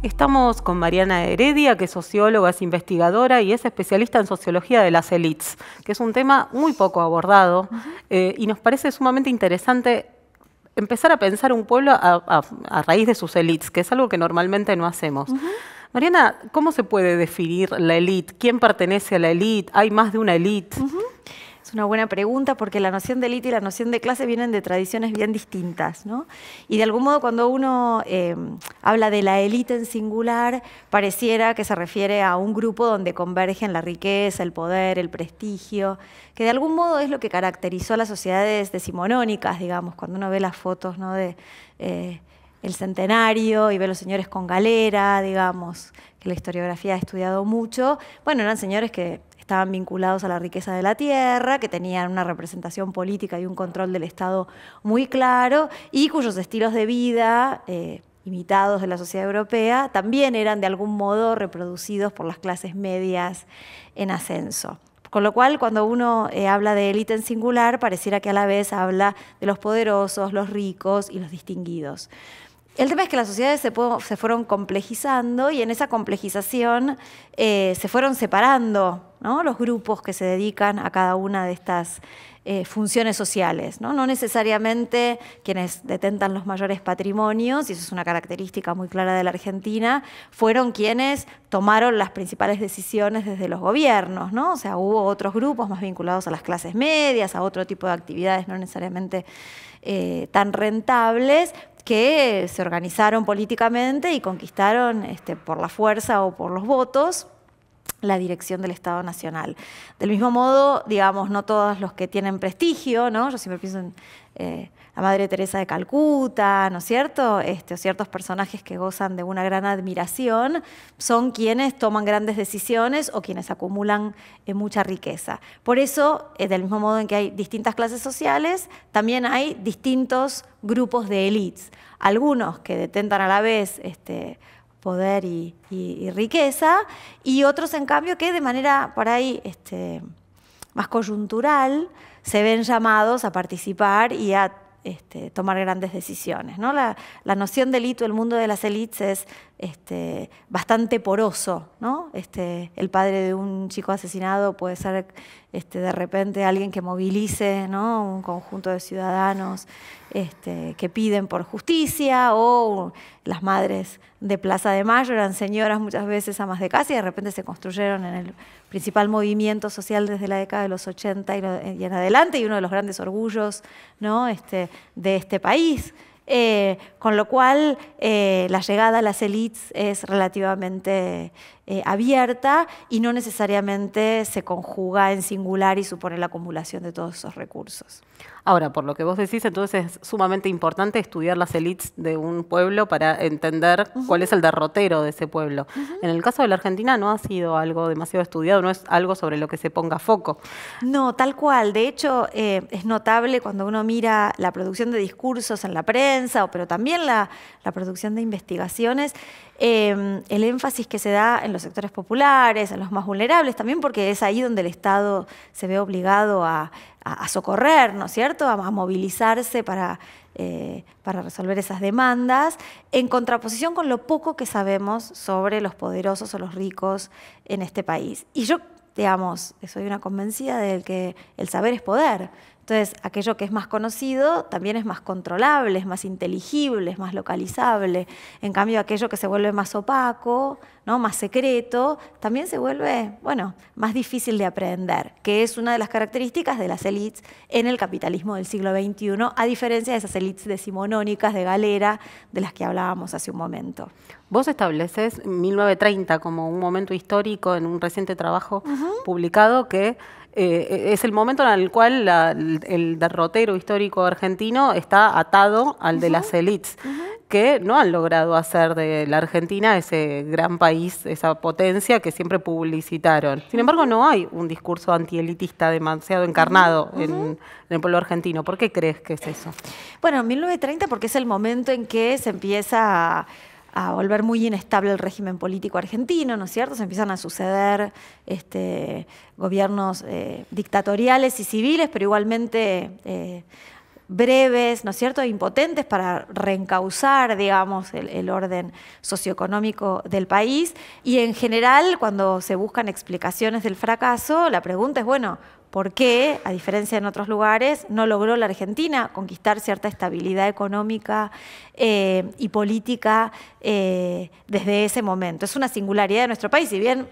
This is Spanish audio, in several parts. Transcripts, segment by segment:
Estamos con Mariana Heredia, que es socióloga, es investigadora y es especialista en sociología de las élites, que es un tema muy poco abordado eh, y nos parece sumamente interesante empezar a pensar un pueblo a, raíz de sus élites, que es algo que normalmente no hacemos. Mariana, ¿cómo se puede definir la élite? ¿Quién pertenece a la élite? ¿Hay más de una élite? Es una buena pregunta porque la noción de élite y la noción de clase vienen de tradiciones bien distintas, ¿no? Y de algún modo cuando uno eh, habla de la élite en singular, pareciera que se refiere a un grupo donde convergen la riqueza, el poder, el prestigio, que de algún modo es lo que caracterizó a las sociedades decimonónicas, digamos, cuando uno ve las fotos ¿no? de... Eh, el centenario y ve los señores con galera, digamos, que la historiografía ha estudiado mucho. Bueno, eran señores que estaban vinculados a la riqueza de la tierra, que tenían una representación política y un control del Estado muy claro y cuyos estilos de vida... Eh, imitados de la sociedad europea, también eran de algún modo reproducidos por las clases medias en ascenso. Con lo cual, cuando uno eh, habla de élite en singular, pareciera que a la vez habla de los poderosos, los ricos y los distinguidos. El tema es que las sociedades se, fueron complejizando y en esa complejización eh, se fueron separando los grupos que se dedican a cada una de estas eh, funciones sociales. ¿no? necesariamente quienes detentan los mayores patrimonios, y eso es una característica muy clara de la Argentina, fueron quienes tomaron las principales decisiones desde los gobiernos. ¿no? O sea, hubo otros grupos más vinculados a las clases medias, a otro tipo de actividades no necesariamente eh, tan rentables, que se organizaron políticamente y conquistaron este, por la fuerza o por los votos la dirección del Estado Nacional. Del mismo modo, digamos, no todos los que tienen prestigio, ¿no? Yo siempre pienso en eh, la Madre Teresa de Calcuta, ¿no es cierto? Este, ciertos personajes que gozan de una gran admiración son quienes toman grandes decisiones o quienes acumulan eh, mucha riqueza. Por eso, eh, del mismo modo en que hay distintas clases sociales, también hay distintos grupos de élites. Algunos que detentan a la vez este, poder y, riqueza, y otros, en cambio, que de manera por ahí este, más coyuntural se ven llamados a participar y a este, tomar grandes decisiones. ¿no? La, la, noción del hito, el mundo de las élites es este, bastante poroso, este, el padre de un chico asesinado puede ser este, de repente alguien que movilice un conjunto de ciudadanos que piden por justicia o las madres de Plaza de Mayo eran señoras muchas veces a más de casa y de repente se construyeron en el principal movimiento social desde la década de los 80 y, en adelante y uno de los grandes orgullos de este país. Eh, con lo cual eh, la llegada a las élites es relativamente eh, abierta y no necesariamente se conjuga en singular y supone la acumulación de todos esos recursos. Ahora, por lo que vos decís, entonces es sumamente importante estudiar las elites de un pueblo para entender cuál es el derrotero de ese pueblo. En el caso de la Argentina no ha sido algo demasiado estudiado, no es algo sobre lo que se ponga foco. No, tal cual. De hecho, eh, es notable cuando uno mira la producción de discursos en la prensa, pero también la, producción de investigaciones, em, el énfasis que se da en los sectores populares, en los más vulnerables, también porque es ahí donde el Estado se ve obligado a a, socorrer, ¿no es cierto?, a, movilizarse para, eh, para resolver esas demandas, en contraposición con lo poco que sabemos sobre los poderosos o los ricos en este país. Y yo digamos, soy una convencida de que el saber es poder. Entonces, aquello que es más conocido también es más controlable, es más inteligible, es más localizable. En cambio, aquello que se vuelve más opaco, ¿no? más secreto, también se vuelve, bueno, más difícil de aprender, que es una de las características de las élites en el capitalismo del siglo XXI, a diferencia de esas élites decimonónicas de galera de las que hablábamos hace un momento. Vos estableces 1930 como un momento histórico en un reciente trabajo publicado que eh, eh, es el momento en el cual el derrotero histórico argentino está atado al de las élites, que no han logrado hacer de la Argentina ese gran país, esa potencia que siempre publicitaron. Sin embargo, no hay un discurso antielitista demasiado encarnado en, el pueblo argentino. ¿Por qué crees que es eso? Bueno, 1930 porque es el momento en que se empieza... A a volver muy inestable el régimen político argentino, ¿no es cierto? Se empiezan a suceder este, gobiernos eh, dictatoriales y civiles, pero igualmente eh, breves, ¿no es cierto?, impotentes para reencauzar, digamos, el, orden socioeconómico del país. Y en general, cuando se buscan explicaciones del fracaso, la pregunta es, bueno, ¿por qué, a diferencia en otros lugares, no logró la Argentina conquistar cierta estabilidad económica eh, y política eh, desde ese momento? Es una singularidad de nuestro país, si bien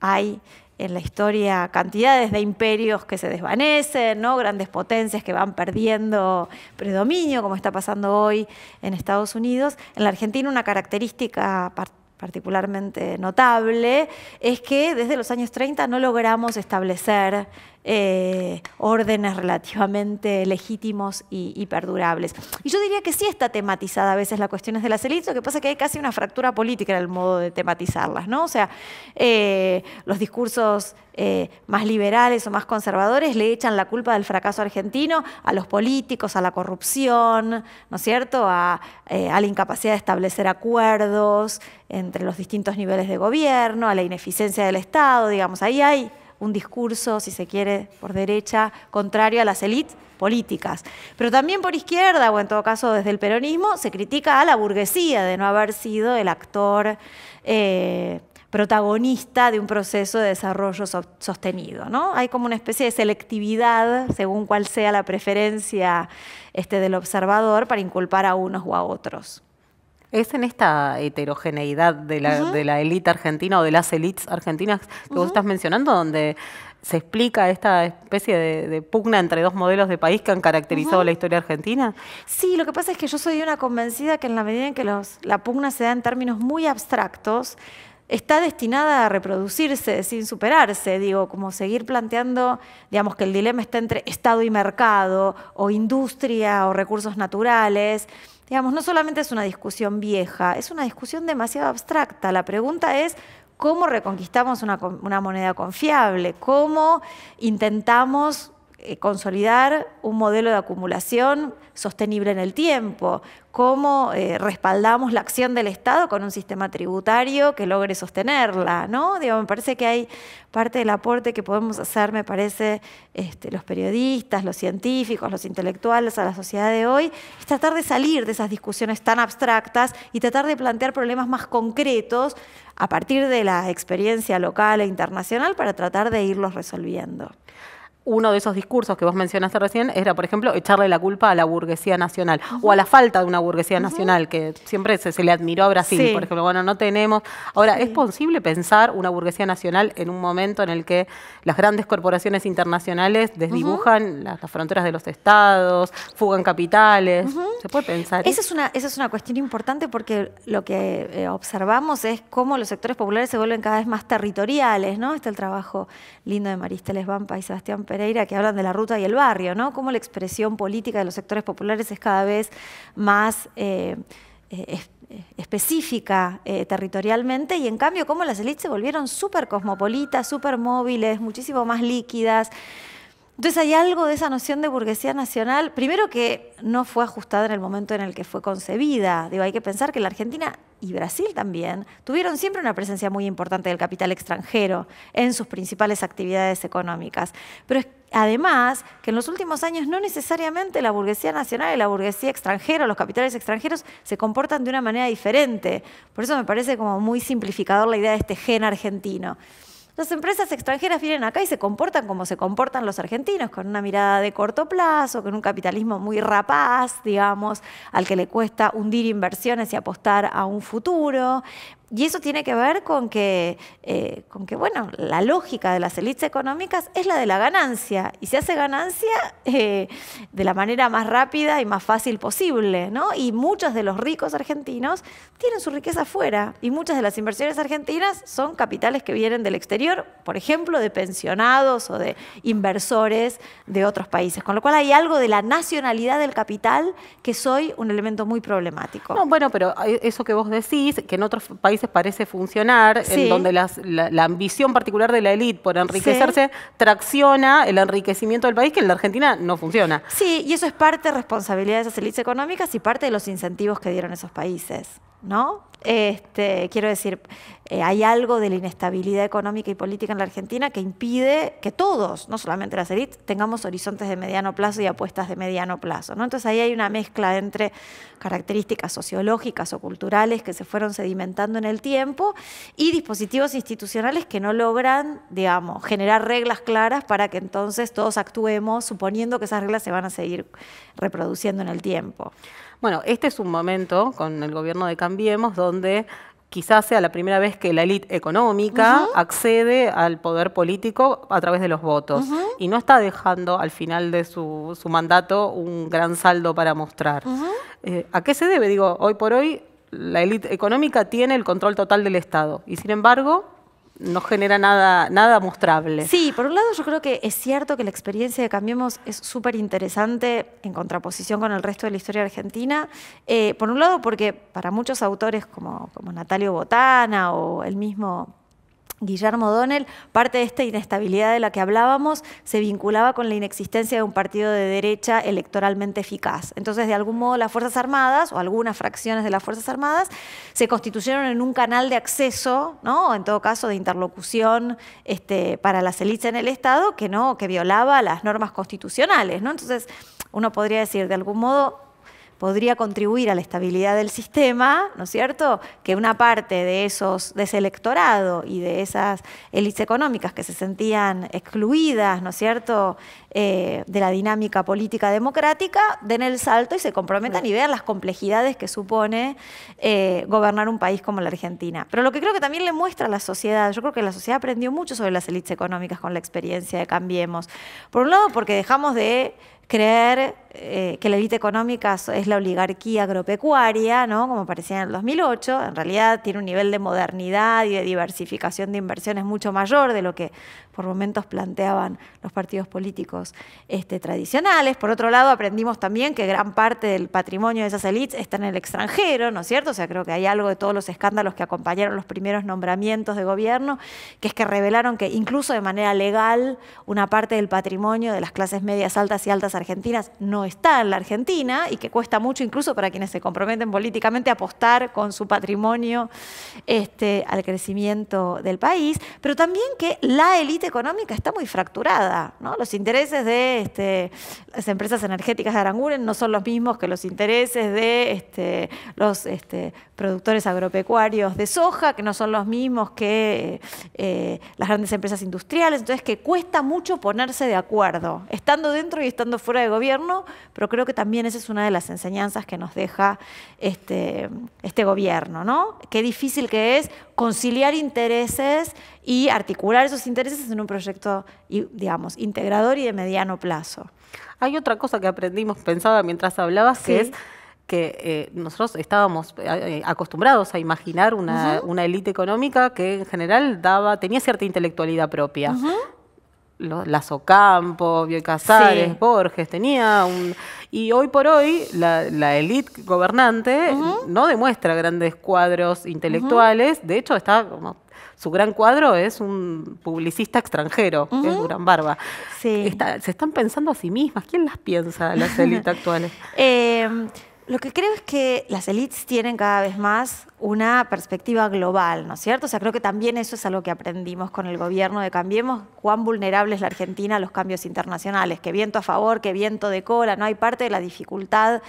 hay en la historia cantidades de imperios que se desvanecen, grandes potencias que van perdiendo predominio, como está pasando hoy en Estados Unidos. En la Argentina una característica particularmente notable es que desde los años 30 no logramos establecer eh, órdenes relativamente legítimos y, perdurables. Y yo diría que sí está tematizada a veces la cuestión de las élites, lo que pasa es que hay casi una fractura política en el modo de tematizarlas, ¿no? O sea, eh, los discursos eh, más liberales o más conservadores le echan la culpa del fracaso argentino a los políticos, a la corrupción, ¿no es cierto?, a la incapacidad de establecer acuerdos entre los distintos niveles de gobierno, a la ineficiencia del Estado, digamos, ahí hay un discurso, si se quiere, por derecha, contrario a las élites políticas. Pero también por izquierda, o en todo caso desde el peronismo, se critica a la burguesía de no haber sido el actor eh, protagonista de un proceso de desarrollo sostenido. ¿no? Hay como una especie de selectividad, según cuál sea la preferencia este, del observador, para inculpar a unos o a otros es en esta heterogeneidad de la, élite argentina o de las élites argentinas que vos estás mencionando, donde se explica esta especie de, pugna entre dos modelos de país que han caracterizado la historia argentina? Sí, lo que pasa es que yo soy una convencida que en la medida en que la pugna se da en términos muy abstractos, está destinada a reproducirse sin superarse, digo, como seguir planteando, digamos, que el dilema está entre Estado y mercado, o industria, o recursos naturales digamos, no solamente es una discusión vieja, es una discusión demasiado abstracta. La pregunta es cómo reconquistamos una, una moneda confiable, cómo intentamos eh, consolidar un modelo de acumulación sostenible en el tiempo, cómo eh, respaldamos la acción del Estado con un sistema tributario que logre sostenerla, ¿no? me parece que hay parte del aporte que podemos hacer, me parece, este, los periodistas, los científicos, los intelectuales, a la sociedad de hoy, es tratar de salir de esas discusiones tan abstractas y tratar de plantear problemas más concretos a partir de la experiencia local e internacional para tratar de irlos resolviendo uno de esos discursos que vos mencionaste recién era, por ejemplo, echarle la culpa a la burguesía nacional o a la falta de una burguesía nacional, que siempre se, le admiró a Brasil, por ejemplo, bueno, no tenemos. Ahora, ¿es posible pensar una burguesía nacional en un momento en el que las grandes corporaciones internacionales desdibujan las, fronteras de los estados, fugan capitales? ¿Se puede pensar? Esa es, una, es una cuestión importante porque lo que eh, observamos es cómo los sectores populares se vuelven cada vez más territoriales, ¿no? Está el trabajo lindo de Maristela Bampa y Sebastián Pérez Pereira que hablan de la ruta y el barrio, ¿no? Cómo la expresión política de los sectores populares es cada vez más eh, eh, eh, específica territorialmente y en cambio cómo las élites se volvieron súper cosmopolitas, súper móviles, muchísimo más líquidas. Entonces hay algo de esa noción de burguesía nacional, primero que no fue ajustada en el momento en el que fue concebida. Digo, hay que pensar que la Argentina y Brasil también tuvieron siempre una presencia muy importante del capital extranjero en sus principales actividades económicas. Pero Además, que en los últimos años no necesariamente la burguesía nacional y la burguesía extranjera, los capitales extranjeros, se comportan de una manera diferente. Por eso me parece como muy simplificador la idea de este gen argentino. Las empresas extranjeras vienen acá y se comportan como se comportan los argentinos, con una mirada de corto plazo, con un capitalismo muy rapaz, digamos, al que le cuesta hundir inversiones y apostar a un futuro. Y eso tiene que ver con que, eh, con que, bueno, la lógica de las élites económicas es la de la ganancia. Y se hace ganancia eh, de la manera más rápida y más fácil posible, ¿no? Y muchos de los ricos argentinos tienen su riqueza afuera. Y muchas de las inversiones argentinas son capitales que vienen del exterior, por ejemplo, de pensionados o de inversores de otros países. Con lo cual hay algo de la nacionalidad del capital que soy un elemento muy problemático. bueno, pero eh, eso que vos decís, que en otros países parece funcionar, en donde la, ambición particular de la élite por enriquecerse tracciona el enriquecimiento del país, que en la Argentina no funciona. Sí, y eso es parte de responsabilidad de esas élites económicas y parte de los incentivos que dieron esos países. ¿no? Este, quiero decir, eh, hay algo de la inestabilidad económica y política en la Argentina que impide que todos, no solamente las élites, tengamos horizontes de mediano plazo y apuestas de mediano plazo. Entonces ahí hay una mezcla entre características sociológicas o culturales que se fueron sedimentando en el tiempo y dispositivos institucionales que no logran, digamos, generar reglas claras para que entonces todos actuemos suponiendo que esas reglas se van a seguir reproduciendo en el tiempo. Bueno, este es un momento con el gobierno de Cambiemos donde quizás sea la primera vez que la élite económica accede al poder político a través de los votos y no está dejando al final de su, mandato un gran saldo para mostrar. Eh, ¿A qué se debe? Digo, hoy por hoy la élite económica tiene el control total del Estado y sin embargo no genera nada, nada mostrable. Sí, por un lado yo creo que es cierto que la experiencia de Cambiemos es súper interesante en contraposición con el resto de la historia argentina. Eh, por un lado porque para muchos autores como, como Natalio Botana o el mismo Guillermo Donnell, parte de esta inestabilidad de la que hablábamos, se vinculaba con la inexistencia de un partido de derecha electoralmente eficaz. Entonces, de algún modo, las Fuerzas Armadas, o algunas fracciones de las Fuerzas Armadas, se constituyeron en un canal de acceso, ¿no? en todo caso, de interlocución este, para las élites en el Estado, que no, que violaba las normas constitucionales. ¿no? Entonces, uno podría decir, de algún modo, podría contribuir a la estabilidad del sistema, ¿no es cierto? Que una parte de esos, de ese electorado y de esas élites económicas que se sentían excluidas, ¿no es cierto?, eh, de la dinámica política democrática, den el salto y se comprometan y vean las complejidades que supone eh, gobernar un país como la Argentina. Pero lo que creo que también le muestra a la sociedad, yo creo que la sociedad aprendió mucho sobre las élites económicas con la experiencia de Cambiemos. Por un lado, porque dejamos de creer eh, que la élite económica es la oligarquía agropecuaria, ¿no? como parecía en el 2008, en realidad tiene un nivel de modernidad y de diversificación de inversiones mucho mayor de lo que por momentos planteaban los partidos políticos este, tradicionales. Por otro lado, aprendimos también que gran parte del patrimonio de esas élites está en el extranjero, ¿no es cierto? O sea, creo que hay algo de todos los escándalos que acompañaron los primeros nombramientos de gobierno, que es que revelaron que incluso de manera legal una parte del patrimonio de las clases medias altas y altas argentinas no está en la Argentina y que cuesta mucho incluso para quienes se comprometen políticamente apostar con su patrimonio este, al crecimiento del país, pero también que la élite económica está muy fracturada. ¿no? Los intereses de este, las empresas energéticas de Aranguren no son los mismos que los intereses de este, los este, productores agropecuarios de soja, que no son los mismos que eh, las grandes empresas industriales, entonces que cuesta mucho ponerse de acuerdo, estando dentro y estando fuera de gobierno, pero creo que también esa es una de las enseñanzas que nos deja este, este gobierno, ¿no? Qué difícil que es conciliar intereses y articular esos intereses en un proyecto, digamos, integrador y de mediano plazo. Hay otra cosa que aprendimos, pensaba mientras hablabas, que es que eh, nosotros estábamos eh, eh, acostumbrados a imaginar una, una élite económica que en general daba, tenía cierta intelectualidad propia los, las Ocampo, Casares, Borges, tenía un... Y hoy por hoy la, la élite gobernante no demuestra grandes cuadros intelectuales, de hecho está Su gran cuadro es un publicista extranjero, que es Durán Barba. se están pensando a sí mismas. ¿Quién las piensa, las élites actuales? Em, lo que creo es que las elites tienen cada vez más una perspectiva global, ¿no es cierto? O sea, creo que también eso es algo que aprendimos con el gobierno de Cambiemos, cuán vulnerable es la Argentina a los cambios internacionales, qué viento a favor, qué viento de cola, ¿no? Hay parte de la dificultad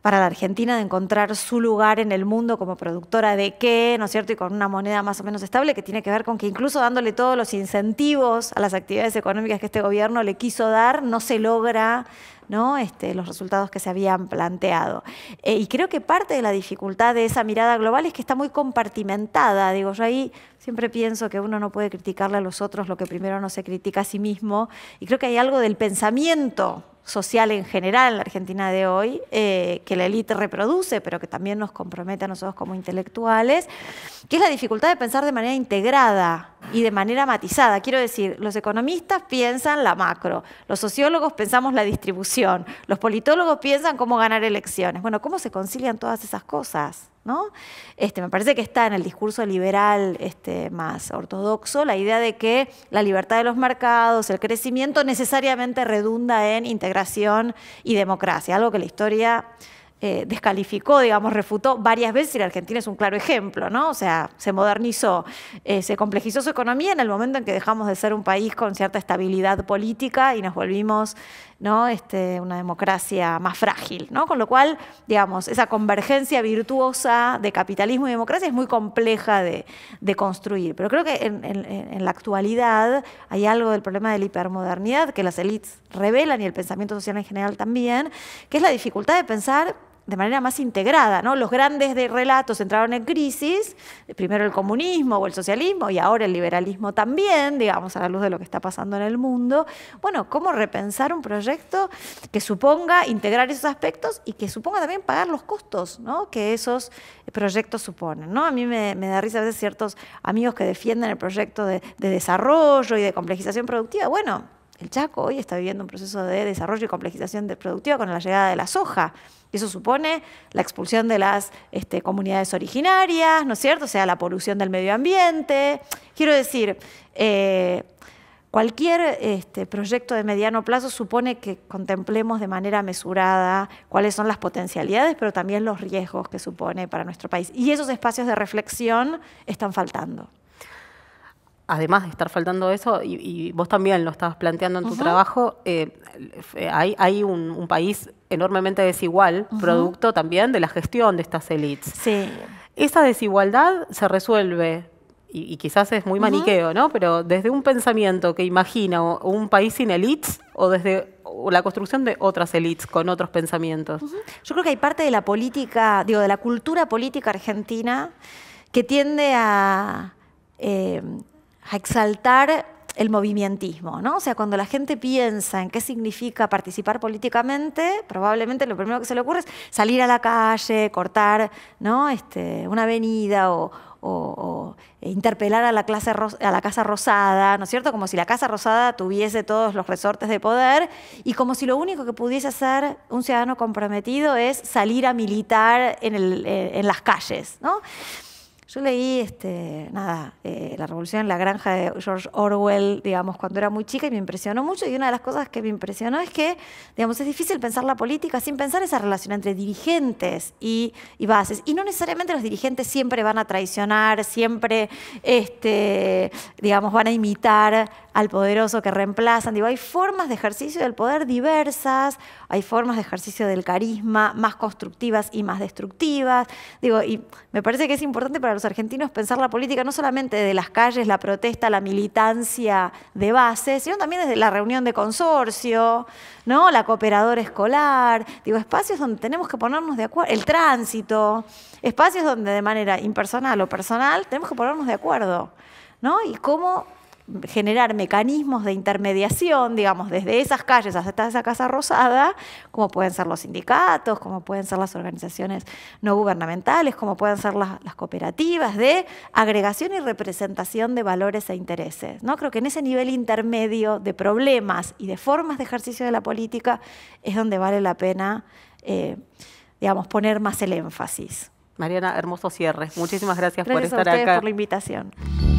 para la Argentina de encontrar su lugar en el mundo como productora de qué, ¿no es cierto? Y con una moneda más o menos estable que tiene que ver con que incluso dándole todos los incentivos a las actividades económicas que este gobierno le quiso dar, no se logra este, los resultados que se habían planteado. Eh, y creo que parte de la dificultad de esa mirada global es que está muy compartimentada. Digo, yo ahí siempre pienso que uno no puede criticarle a los otros lo que primero no se critica a sí mismo. Y creo que hay algo del pensamiento social en general en la Argentina de hoy, eh, que la élite reproduce, pero que también nos compromete a nosotros como intelectuales, que es la dificultad de pensar de manera integrada y de manera matizada. Quiero decir, los economistas piensan la macro, los sociólogos pensamos la distribución los politólogos piensan cómo ganar elecciones. Bueno, ¿cómo se concilian todas esas cosas? ¿no? Este, me parece que está en el discurso liberal este, más ortodoxo la idea de que la libertad de los mercados, el crecimiento necesariamente redunda en integración y democracia, algo que la historia eh, descalificó, digamos, refutó varias veces y la Argentina es un claro ejemplo, ¿no? O sea, se modernizó, eh, se complejizó su economía en el momento en que dejamos de ser un país con cierta estabilidad política y nos volvimos ¿no? Este, una democracia más frágil. Con lo cual, digamos, esa convergencia virtuosa de capitalismo y democracia es muy compleja de, construir. Pero creo que en, en, la actualidad hay algo del problema de la hipermodernidad que las élites revelan y el pensamiento social en general también, que es la dificultad de pensar de manera más integrada. ¿no? Los grandes relatos entraron en crisis, primero el comunismo o el socialismo y ahora el liberalismo también, digamos, a la luz de lo que está pasando en el mundo. Bueno, ¿cómo repensar un proyecto que suponga integrar esos aspectos y que suponga también pagar los costos que esos proyectos suponen? ¿no? A mí me, da risa a veces ciertos amigos que defienden el proyecto de desarrollo y de complejización productiva. Bueno, el Chaco hoy está viviendo un proceso de desarrollo y complejización productiva con la llegada de la soja. Eso supone la expulsión de las este, comunidades originarias, ¿no es cierto? O sea, la polución del medio ambiente. Quiero decir, eh, Cualquier este, proyecto de mediano plazo supone que contemplemos de manera mesurada cuáles son las potencialidades, pero también los riesgos que supone para nuestro país. Y esos espacios de reflexión están faltando además de estar faltando eso, y, vos también lo estabas planteando en tu trabajo, eh, eh, hay, un, país enormemente desigual, producto también de la gestión de estas élites. Sí. Esa desigualdad se resuelve, y, quizás es muy maniqueo, ¿no? Pero desde un pensamiento que imagina un país sin élites o desde la construcción de otras élites con otros pensamientos. Yo creo que hay parte de la política, digo, de la cultura política argentina que tiende a... Eh, a exaltar el movimientismo, ¿no? O sea, cuando la gente piensa en qué significa participar políticamente, probablemente lo primero que se le ocurre es salir a la calle, cortar, ¿no? Este, una avenida o, interpelar a la, clase a la Casa Rosada, ¿no es cierto? Como si la Casa Rosada tuviese todos los resortes de poder y como si lo único que pudiese hacer un ciudadano comprometido es salir a militar en, en las calles, ¿no? Yo leí, este, nada, eh, La Revolución en la Granja de George Orwell, digamos, cuando era muy chica y me impresionó mucho. Y una de las cosas que me impresionó es que, digamos, es difícil pensar la política sin pensar esa relación entre dirigentes y, bases. Y no necesariamente los dirigentes siempre van a traicionar, siempre, este, digamos, van a imitar al poderoso que reemplazan. Digo, hay formas de ejercicio del poder diversas, hay formas de ejercicio del carisma más constructivas y más destructivas. Digo, y me parece que es importante para argentinos pensar la política no solamente de las calles, la protesta, la militancia de base, sino también desde la reunión de consorcio, ¿no? la cooperadora escolar, digo, espacios donde tenemos que ponernos de acuerdo, el tránsito, espacios donde de manera impersonal o personal tenemos que ponernos de acuerdo, ¿no? Y cómo generar mecanismos de intermediación, digamos, desde esas calles hasta esa Casa Rosada, como pueden ser los sindicatos, como pueden ser las organizaciones no gubernamentales, como pueden ser las, cooperativas, de agregación y representación de valores e intereses. ¿no? Creo que en ese nivel intermedio de problemas y de formas de ejercicio de la política es donde vale la pena, eh, digamos, poner más el énfasis. Mariana, hermoso cierre. Muchísimas gracias, por estar a ustedes por la invitación.